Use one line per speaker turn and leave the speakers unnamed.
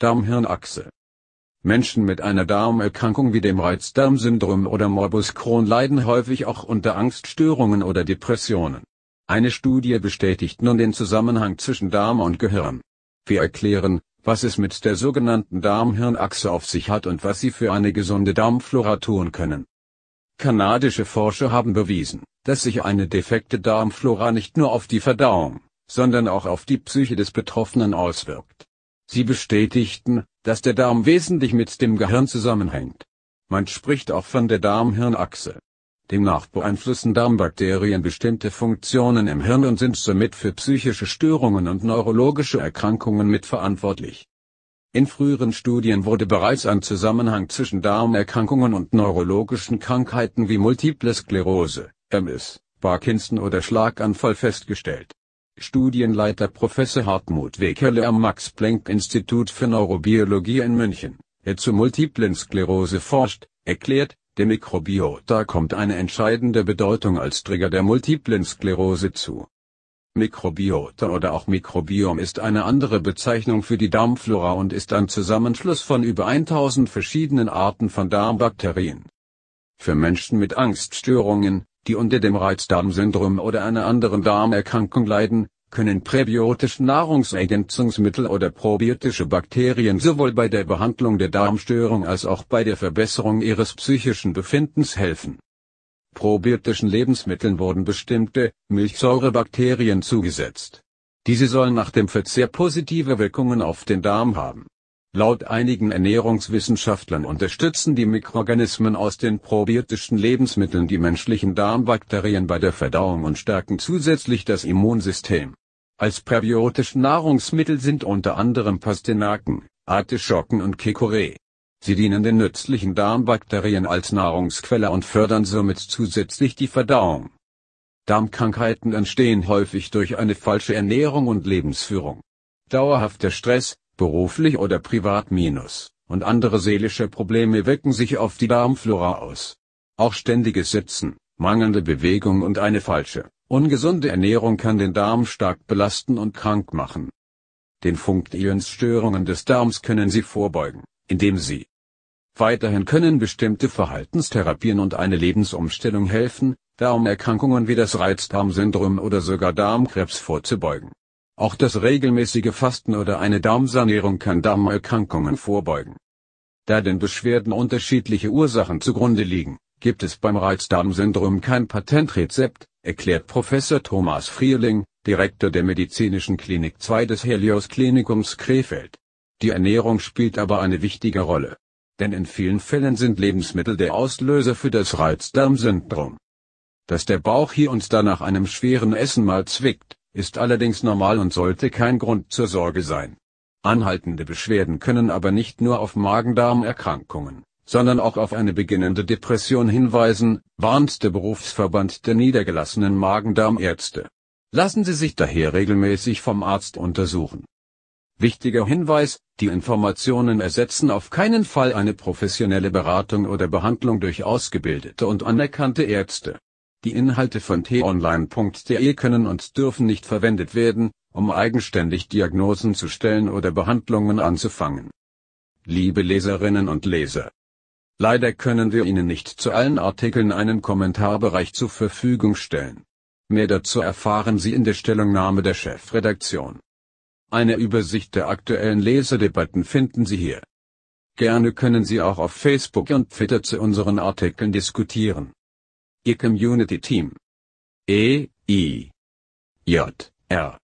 Darmhirnachse. Menschen mit einer Darmerkrankung wie dem Reizdarmsyndrom oder Morbus Crohn leiden häufig auch unter Angststörungen oder Depressionen. Eine Studie bestätigt nun den Zusammenhang zwischen Darm und Gehirn. Wir erklären, was es mit der sogenannten Darm-Hirn-Achse auf sich hat und was sie für eine gesunde Darmflora tun können. Kanadische Forscher haben bewiesen, dass sich eine defekte Darmflora nicht nur auf die Verdauung, sondern auch auf die Psyche des Betroffenen auswirkt. Sie bestätigten, dass der Darm wesentlich mit dem Gehirn zusammenhängt. Man spricht auch von der Darm-Hirn-Achse. Demnach beeinflussen Darmbakterien bestimmte Funktionen im Hirn und sind somit für psychische Störungen und neurologische Erkrankungen mitverantwortlich. In früheren Studien wurde bereits ein Zusammenhang zwischen Darmerkrankungen und neurologischen Krankheiten wie Multiple Sklerose, MS, Parkinson oder Schlaganfall festgestellt. Studienleiter Professor Hartmut Wekerle am Max-Planck-Institut für Neurobiologie in München, der zu multiplen Sklerose forscht, erklärt, dem Mikrobiota kommt eine entscheidende Bedeutung als Trigger der multiplen Sklerose zu. Mikrobiota oder auch Mikrobiom ist eine andere Bezeichnung für die Darmflora und ist ein Zusammenschluss von über 1000 verschiedenen Arten von Darmbakterien. Für Menschen mit Angststörungen, die unter dem Reizdarmsyndrom oder einer anderen Darmerkrankung leiden, können präbiotische Nahrungsergänzungsmittel oder probiotische Bakterien sowohl bei der Behandlung der Darmstörung als auch bei der Verbesserung ihres psychischen Befindens helfen. Probiotischen Lebensmitteln wurden bestimmte Milchsäurebakterien zugesetzt. Diese sollen nach dem Verzehr positive Wirkungen auf den Darm haben Laut einigen Ernährungswissenschaftlern unterstützen die Mikroorganismen aus den probiotischen Lebensmitteln die menschlichen Darmbakterien bei der Verdauung und stärken zusätzlich das Immunsystem. Als präbiotische Nahrungsmittel sind unter anderem Pastinaken, Artischocken und Kekore. Sie dienen den nützlichen Darmbakterien als Nahrungsquelle und fördern somit zusätzlich die Verdauung. Darmkrankheiten entstehen häufig durch eine falsche Ernährung und Lebensführung. Dauerhafter Stress, beruflich oder privat minus, und andere seelische Probleme wirken sich auf die Darmflora aus. Auch ständiges Sitzen, mangelnde Bewegung und eine falsche, ungesunde Ernährung kann den Darm stark belasten und krank machen. Den Funktionsstörungen des Darms können Sie vorbeugen, indem Sie Weiterhin können bestimmte Verhaltenstherapien und eine Lebensumstellung helfen, Darmerkrankungen wie das Reizdarmsyndrom oder sogar Darmkrebs vorzubeugen auch das regelmäßige Fasten oder eine Darmsanierung kann Darmerkrankungen vorbeugen. Da den Beschwerden unterschiedliche Ursachen zugrunde liegen, gibt es beim Reizdarmsyndrom kein Patentrezept, erklärt Professor Thomas Frierling, Direktor der Medizinischen Klinik 2 des Helios Klinikums Krefeld. Die Ernährung spielt aber eine wichtige Rolle. Denn in vielen Fällen sind Lebensmittel der Auslöser für das Reizdarmsyndrom. Dass der Bauch hier und da nach einem schweren Essen mal zwickt, ist allerdings normal und sollte kein Grund zur Sorge sein. Anhaltende Beschwerden können aber nicht nur auf Magen-Darm-Erkrankungen, sondern auch auf eine beginnende Depression hinweisen, warnt der Berufsverband der niedergelassenen Magen-Darm-Ärzte. Lassen Sie sich daher regelmäßig vom Arzt untersuchen. Wichtiger Hinweis, die Informationen ersetzen auf keinen Fall eine professionelle Beratung oder Behandlung durch ausgebildete und anerkannte Ärzte. Die Inhalte von t-online.de können und dürfen nicht verwendet werden, um eigenständig Diagnosen zu stellen oder Behandlungen anzufangen. Liebe Leserinnen und Leser. Leider können wir Ihnen nicht zu allen Artikeln einen Kommentarbereich zur Verfügung stellen. Mehr dazu erfahren Sie in der Stellungnahme der Chefredaktion. Eine Übersicht der aktuellen Leserdebatten finden Sie hier. Gerne können Sie auch auf Facebook und Twitter zu unseren Artikeln diskutieren. a community team. E I J R.